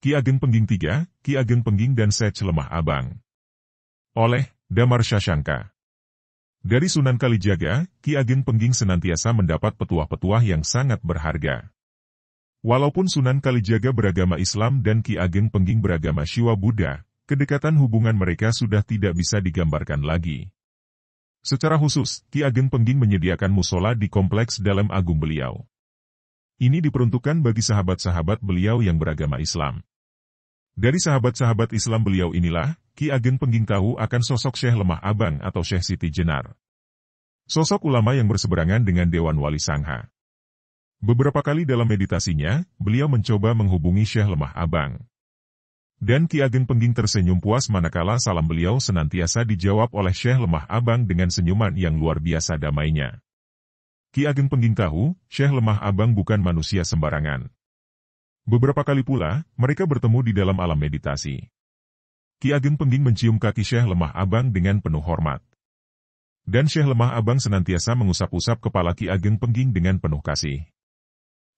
Ki Ageng Pengging 3, Ki Ageng Pengging dan Sej Lemah Abang. Oleh Damar Syashanka. Dari Sunan Kalijaga, Ki Ageng Pengging senantiasa mendapat petuah-petuah yang sangat berharga. Walaupun Sunan Kalijaga beragama Islam dan Ki Ageng Pengging beragama Siwa Buddha, kedekatan hubungan mereka sudah tidak bisa digambarkan lagi. Secara khusus, Ki Ageng Pengging menyediakan musola di kompleks dalam agung beliau. Ini diperuntukkan bagi sahabat-sahabat beliau yang beragama Islam. Dari sahabat-sahabat Islam beliau inilah, Ki Ageng Pengging tahu akan sosok Syekh Lemah Abang atau Syekh Siti Jenar. Sosok ulama yang berseberangan dengan Dewan Wali Sangha. Beberapa kali dalam meditasinya, beliau mencoba menghubungi Syekh Lemah Abang. Dan Ki Ageng Pengging tersenyum puas manakala salam beliau senantiasa dijawab oleh Syekh Lemah Abang dengan senyuman yang luar biasa damainya. Ki Ageng Pengging tahu, Syekh Lemah Abang bukan manusia sembarangan. Beberapa kali pula, mereka bertemu di dalam alam meditasi. Ki Ageng Pengging mencium kaki Syekh Lemah Abang dengan penuh hormat. Dan Syekh Lemah Abang senantiasa mengusap-usap kepala Ki Ageng Pengging dengan penuh kasih.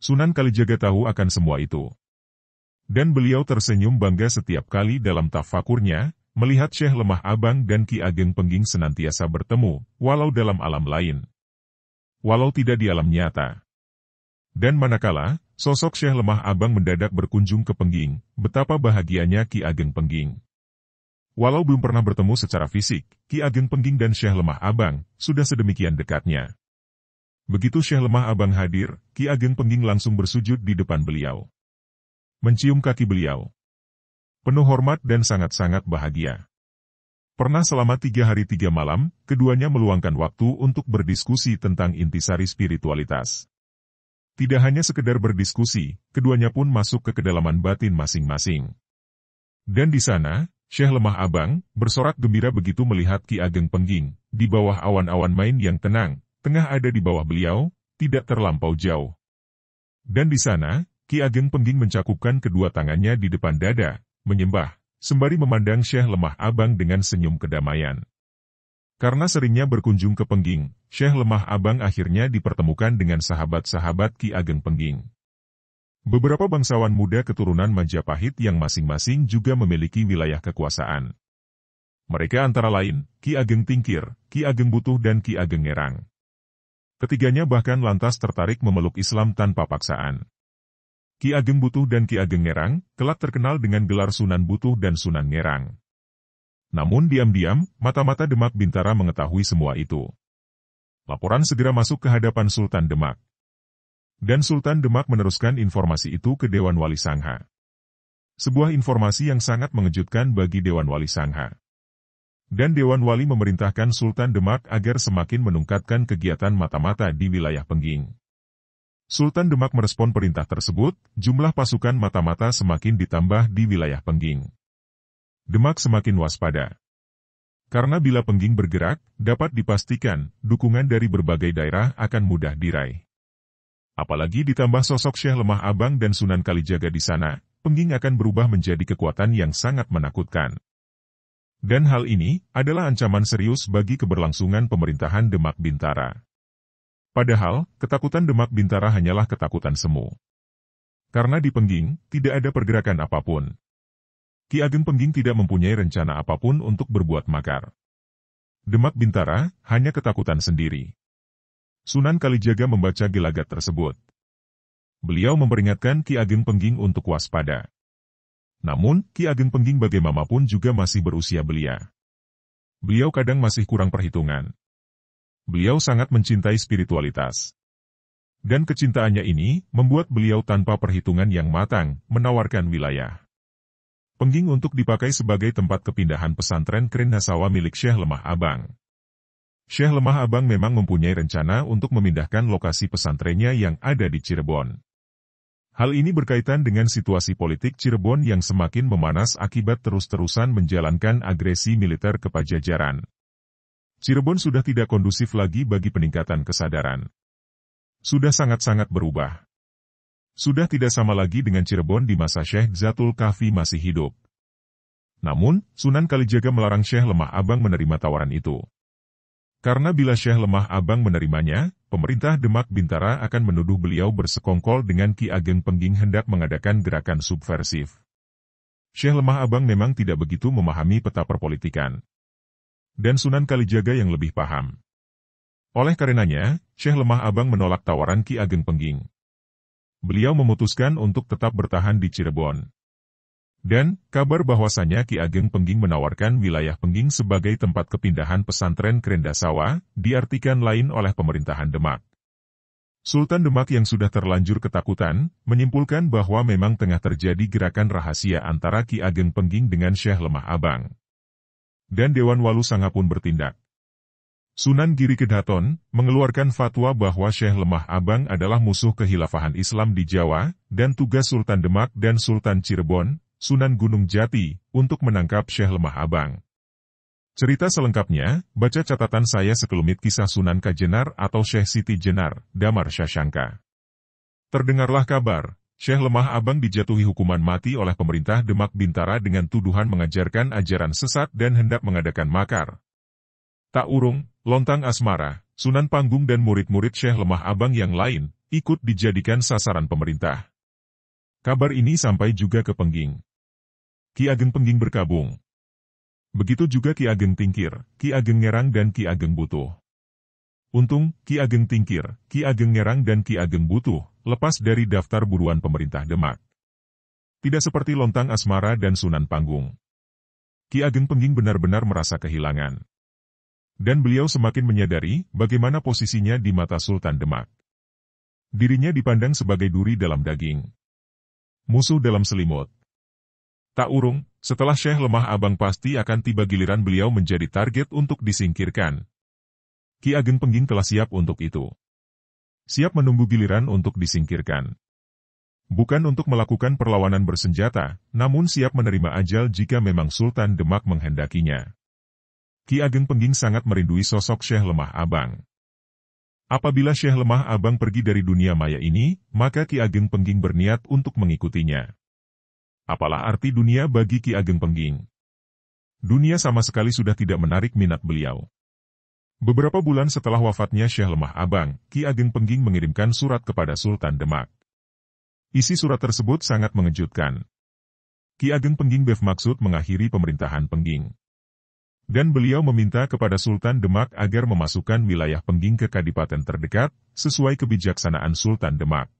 Sunan Kalijaga tahu akan semua itu. Dan beliau tersenyum bangga setiap kali dalam tafakurnya, melihat Syekh Lemah Abang dan Ki Ageng Pengging senantiasa bertemu, walau dalam alam lain. Walau tidak di alam nyata. Dan manakala, Sosok Syekh Lemah Abang mendadak berkunjung ke Pengging. betapa bahagianya Ki Ageng Pengging. Walau belum pernah bertemu secara fisik, Ki Ageng Pengging dan Syekh Lemah Abang sudah sedemikian dekatnya. Begitu Syekh Lemah Abang hadir, Ki Ageng Pengging langsung bersujud di depan beliau. Mencium kaki beliau. Penuh hormat dan sangat-sangat bahagia. Pernah selama tiga hari tiga malam, keduanya meluangkan waktu untuk berdiskusi tentang intisari spiritualitas. Tidak hanya sekedar berdiskusi, keduanya pun masuk ke kedalaman batin masing-masing. Dan di sana, Syekh Lemah Abang, bersorak gembira begitu melihat Ki Ageng Pengging, di bawah awan-awan main yang tenang, tengah ada di bawah beliau, tidak terlampau jauh. Dan di sana, Ki Ageng Pengging mencakupkan kedua tangannya di depan dada, menyembah, sembari memandang Syekh Lemah Abang dengan senyum kedamaian. Karena seringnya berkunjung ke Pengging, Syekh Lemah Abang akhirnya dipertemukan dengan sahabat-sahabat Ki Ageng Pengging. Beberapa bangsawan muda keturunan Majapahit yang masing-masing juga memiliki wilayah kekuasaan. Mereka antara lain, Ki Ageng Tingkir, Ki Ageng Butuh dan Ki Ageng Ngerang. Ketiganya bahkan lantas tertarik memeluk Islam tanpa paksaan. Ki Ageng Butuh dan Ki Ageng Ngerang, kelak terkenal dengan gelar Sunan Butuh dan Sunan Ngerang. Namun diam-diam, mata-mata Demak Bintara mengetahui semua itu. Laporan segera masuk ke hadapan Sultan Demak. Dan Sultan Demak meneruskan informasi itu ke Dewan Wali Sangha. Sebuah informasi yang sangat mengejutkan bagi Dewan Wali Sangha. Dan Dewan Wali memerintahkan Sultan Demak agar semakin meningkatkan kegiatan mata-mata di wilayah Pengging. Sultan Demak merespon perintah tersebut, jumlah pasukan mata-mata semakin ditambah di wilayah Pengging. Demak semakin waspada. Karena bila pengging bergerak, dapat dipastikan dukungan dari berbagai daerah akan mudah diraih. Apalagi ditambah sosok Syekh Lemah Abang dan Sunan Kalijaga di sana, pengging akan berubah menjadi kekuatan yang sangat menakutkan. Dan hal ini adalah ancaman serius bagi keberlangsungan pemerintahan Demak Bintara. Padahal, ketakutan Demak Bintara hanyalah ketakutan semu. Karena di Pengging, tidak ada pergerakan apapun. Ki Ageng Pengging tidak mempunyai rencana apapun untuk berbuat makar. Demak Bintara hanya ketakutan sendiri. Sunan Kalijaga membaca gelagat tersebut. Beliau memperingatkan Ki Ageng Pengging untuk waspada. Namun, Ki Ageng Pengging bagaimanapun juga masih berusia belia. Beliau kadang masih kurang perhitungan. Beliau sangat mencintai spiritualitas. Dan kecintaannya ini membuat beliau tanpa perhitungan yang matang menawarkan wilayah. Pengging untuk dipakai sebagai tempat kepindahan pesantren Kren Hasawa milik Syekh Lemah Abang. Syekh Lemah Abang memang mempunyai rencana untuk memindahkan lokasi pesantrennya yang ada di Cirebon. Hal ini berkaitan dengan situasi politik Cirebon yang semakin memanas akibat terus-terusan menjalankan agresi militer ke Pajajaran. Cirebon sudah tidak kondusif lagi bagi peningkatan kesadaran. Sudah sangat-sangat berubah. Sudah tidak sama lagi dengan Cirebon di masa Syekh Zatul Kahfi masih hidup. Namun, Sunan Kalijaga melarang Syekh Lemah Abang menerima tawaran itu. Karena bila Syekh Lemah Abang menerimanya, pemerintah Demak Bintara akan menuduh beliau bersekongkol dengan Ki Ageng Pengging hendak mengadakan gerakan subversif. Syekh Lemah Abang memang tidak begitu memahami peta perpolitikan. Dan Sunan Kalijaga yang lebih paham. Oleh karenanya, Syekh Lemah Abang menolak tawaran Ki Ageng Pengging beliau memutuskan untuk tetap bertahan di Cirebon. Dan, kabar bahwasannya Ki Ageng Pengging menawarkan wilayah Pengging sebagai tempat kepindahan pesantren Krendasawa, diartikan lain oleh pemerintahan Demak. Sultan Demak yang sudah terlanjur ketakutan, menyimpulkan bahwa memang tengah terjadi gerakan rahasia antara Ki Ageng Pengging dengan Syekh Lemah Abang. Dan Dewan Walu Sanga pun bertindak. Sunan Giri Kedaton mengeluarkan fatwa bahwa Syekh Lemah Abang adalah musuh kehilafahan Islam di Jawa, dan tugas Sultan Demak dan Sultan Cirebon, Sunan Gunung Jati, untuk menangkap Syekh Lemah Abang. Cerita selengkapnya, baca catatan saya sekelumit kisah Sunan Kajenar atau Syekh Siti Jenar, Damar Syashanka. Terdengarlah kabar, Syekh Lemah Abang dijatuhi hukuman mati oleh pemerintah Demak Bintara dengan tuduhan mengajarkan ajaran sesat dan hendak mengadakan makar. Tak urung, lontang asmara, Sunan Panggung dan murid-murid Syekh Lemah Abang yang lain, ikut dijadikan sasaran pemerintah. Kabar ini sampai juga ke Pengging. Ki Ageng Pengging berkabung. Begitu juga Ki Ageng Tingkir, Ki Ageng Ngerang dan Ki Ageng Butuh. Untung, Ki Ageng Tingkir, Ki Ageng Ngerang dan Ki Ageng Butuh, lepas dari daftar buruan pemerintah Demak. Tidak seperti lontang asmara dan sunan panggung. Ki Ageng Pengging benar-benar merasa kehilangan. Dan beliau semakin menyadari bagaimana posisinya di mata Sultan Demak. Dirinya dipandang sebagai duri dalam daging. Musuh dalam selimut. Tak urung, setelah Syekh lemah abang pasti akan tiba giliran beliau menjadi target untuk disingkirkan. Ki Ageng Pengging telah siap untuk itu. Siap menunggu giliran untuk disingkirkan. Bukan untuk melakukan perlawanan bersenjata, namun siap menerima ajal jika memang Sultan Demak menghendakinya. Ki Ageng Pengging sangat merindui sosok Syekh Lemah Abang. Apabila Syekh Lemah Abang pergi dari dunia maya ini, maka Ki Ageng Pengging berniat untuk mengikutinya. Apalah arti dunia bagi Ki Ageng Pengging? Dunia sama sekali sudah tidak menarik minat beliau. Beberapa bulan setelah wafatnya Syekh Lemah Abang, Ki Ageng Pengging mengirimkan surat kepada Sultan Demak. Isi surat tersebut sangat mengejutkan. Ki Ageng Pengging Bev maksud mengakhiri pemerintahan Pengging dan beliau meminta kepada Sultan Demak agar memasukkan wilayah Pengging ke kadipaten terdekat, sesuai kebijaksanaan Sultan Demak.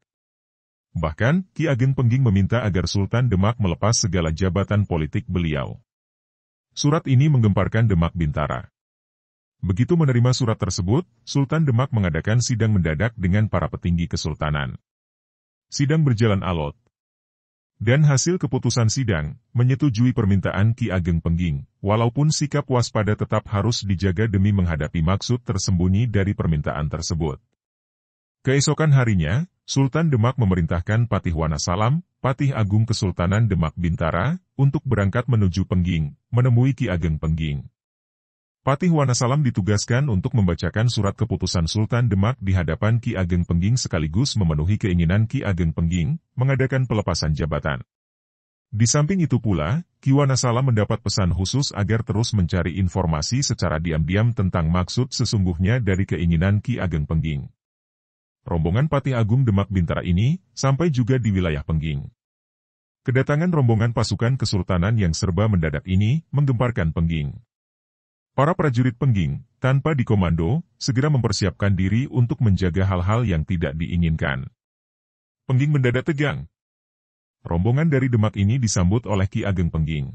Bahkan, Ki Ageng Pengging meminta agar Sultan Demak melepas segala jabatan politik beliau. Surat ini menggemparkan Demak Bintara. Begitu menerima surat tersebut, Sultan Demak mengadakan sidang mendadak dengan para petinggi kesultanan. Sidang berjalan alot, dan hasil keputusan sidang menyetujui permintaan Ki Ageng Pengging, walaupun sikap waspada tetap harus dijaga demi menghadapi maksud tersembunyi dari permintaan tersebut. Keesokan harinya, Sultan Demak memerintahkan Patih Salam, Patih Agung Kesultanan Demak Bintara, untuk berangkat menuju Pengging, menemui Ki Ageng Pengging. Patih Wanasalam ditugaskan untuk membacakan surat keputusan Sultan Demak di hadapan Ki Ageng Pengging sekaligus memenuhi keinginan Ki Ageng Pengging mengadakan pelepasan jabatan. Di samping itu pula, Ki Wanasalam mendapat pesan khusus agar terus mencari informasi secara diam-diam tentang maksud sesungguhnya dari keinginan Ki Ageng Pengging. Rombongan Patih Agung Demak Bintara ini sampai juga di wilayah Pengging. Kedatangan rombongan pasukan kesultanan yang serba mendadak ini menggemparkan Pengging. Para prajurit pengging, tanpa dikomando, segera mempersiapkan diri untuk menjaga hal-hal yang tidak diinginkan. Pengging mendadak tegang. Rombongan dari Demak ini disambut oleh Ki Ageng Pengging.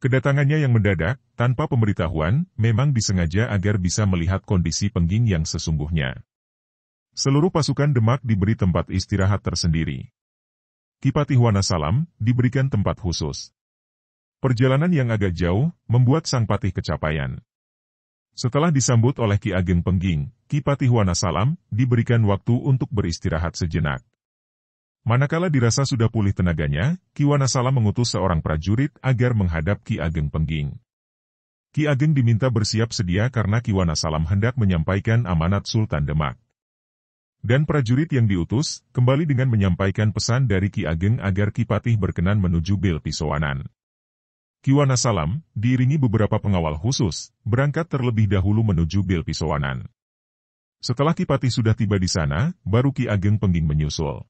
Kedatangannya yang mendadak, tanpa pemberitahuan, memang disengaja agar bisa melihat kondisi pengging yang sesungguhnya. Seluruh pasukan Demak diberi tempat istirahat tersendiri. Kipati Salam diberikan tempat khusus. Perjalanan yang agak jauh, membuat sang patih kecapaian. Setelah disambut oleh Ki Ageng Pengging, Ki Patih Wanasalam, diberikan waktu untuk beristirahat sejenak. Manakala dirasa sudah pulih tenaganya, Ki Wanasalam mengutus seorang prajurit agar menghadap Ki Ageng Pengging. Ki Ageng diminta bersiap sedia karena Ki Wanasalam hendak menyampaikan amanat Sultan Demak. Dan prajurit yang diutus, kembali dengan menyampaikan pesan dari Ki Ageng agar Ki Patih berkenan menuju Bil Pisoanan. Kiwana Salam, diiringi beberapa pengawal khusus, berangkat terlebih dahulu menuju Bilpisowanan. Setelah Kipati sudah tiba di sana, baru Ki Ageng Pengging menyusul.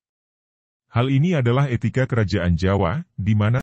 Hal ini adalah etika kerajaan Jawa, di mana